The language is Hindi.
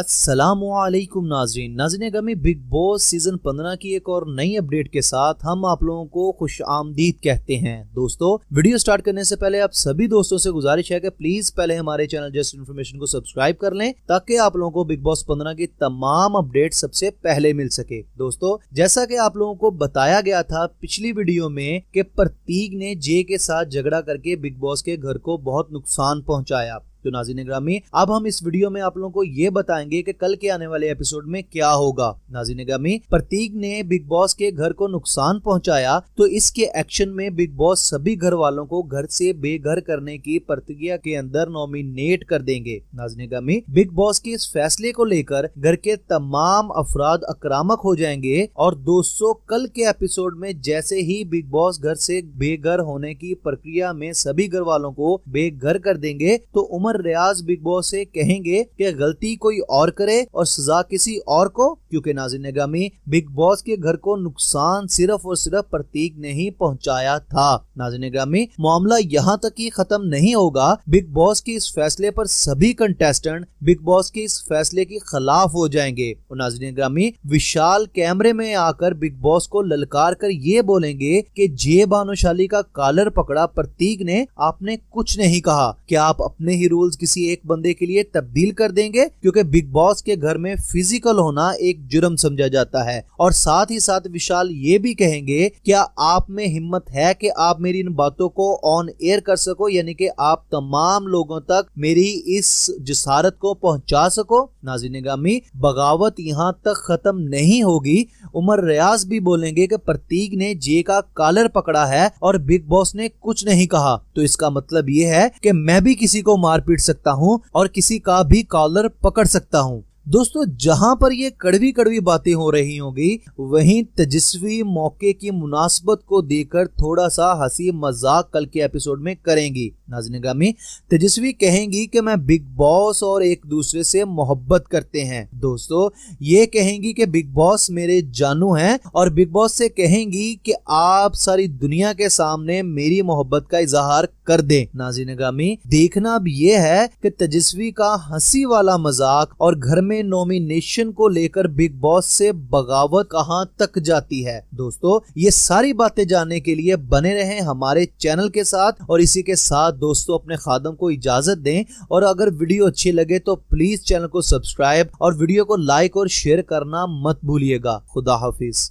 असलकुम नाजरीन नाजन गमी बिग बॉस सीज़न पंद्रह की एक और नई अपडेट के साथ हम आप लोगों को खुश आमदीद कहते हैं दोस्तों वीडियो स्टार्ट करने से पहले आप सभी दोस्तों से गुजारिश है कि प्लीज़ पहले हमारे चैनल जस्ट इन्फॉर्मेशन को सब्सक्राइब कर लें ताकि आप लोगों को बिग बॉस पंद्रह की तमाम अपडेट सबसे पहले मिल सके दोस्तों जैसा की आप लोगों को बताया गया था पिछली वीडियो में कि प्रतीक ने जे के साथ झगड़ा करके बिग बॉस के घर को बहुत नुकसान पहुँचाया तो नाजी निगरामी अब हम इस वीडियो में आप लोगों को ये बताएंगे कि कल के आने वाले एपिसोड में क्या होगा नाजी निगरामी प्रतीक ने बिग बॉस के घर को नुकसान पहुंचाया तो इसके एक्शन में बिग बॉस सभी घर वालों को घर से बेघर करने की प्रतिक्रिया के अंदर नॉमिनेट कर देंगे नाजी निगरामी बिग बॉस के इस फैसले को लेकर घर के तमाम अफराद आक्रामक हो जाएंगे और दोस्तों कल के एपिसोड में जैसे ही बिग बॉस घर से बेघर होने की प्रक्रिया में सभी घर वालों को बेघर कर देंगे तो उमर उमर रियाज बिग बॉस से कहेंगे कि गलती कोई और करे और सजा किसी और को क्योंकि नाजिन नगामी बिग बॉस के घर को नुकसान सिर्फ और सिर्फ प्रतीक ने ही पहुंचाया था नाजिन नगामी मामला यहाँ तक ही खत्म नहीं होगा बिग बॉस के इस फैसले पर सभी कंटेस्टेंट बिग बॉस के इस फैसले के खिलाफ हो जाएंगे और नाजिन नगामी विशाल कैमरे में आकर बिग बॉस को ललकार कर ये बोलेंगे की जे भानुशाली का कॉलर पकड़ा प्रतीक ने आपने कुछ नहीं कहा क्या आप अपने ही रूल रूल्स किसी एक बंदे के लिए तब्दील कर देंगे क्योंकि बिग बॉस के घर में फिजिकल होना एक जुर्म समझा जाता है और साथ ही साथ विशाल ये भी कहेंगे क्या आप में हिम्मत है कि आप मेरी इन बातों को ऑन एयर कर सको यानी कि आप तमाम लोगों तक मेरी इस जसारत को पहुंचा सको नाजिन गी बगावत यहाँ तक खत्म नहीं होगी उमर रियाज भी बोलेंगे कि प्रतीक ने जे का कॉलर पकड़ा है और बिग बॉस ने कुछ नहीं कहा तो इसका मतलब ये है कि मैं भी किसी को मारपीट पीट सकता हूँ और किसी का भी कॉलर पकड़ सकता हूँ दोस्तों जहां पर ये कड़वी कड़वी बातें हो रही होंगी वहीं तेजस्वी मौके की मुनासबत को देकर थोड़ा सा हंसी मजाक कल के एपिसोड में करेंगी नाजनिगामी तेजस्वी कहेंगी कि मैं बिग बॉस और एक दूसरे से मोहब्बत करते हैं दोस्तों ये कहेंगी कि बिग बॉस मेरे जानू हैं और बिग बॉस से कहेंगी कि आप सारी दुनिया के सामने मेरी मोहब्बत का इजहार कर दें नगामी देखना अब यह है कि तेजस्वी का हंसी वाला मजाक और घर में नॉमिनेशन को लेकर बिग बॉस से बगावत कहाँ तक जाती है दोस्तों ये सारी बातें जानने के लिए बने रहे हमारे चैनल के साथ और इसी के साथ दोस्तों अपने खादम को इजाजत दें और अगर वीडियो अच्छी लगे तो प्लीज चैनल को सब्सक्राइब और वीडियो को लाइक और शेयर करना मत भूलिएगा खुदा हाफिज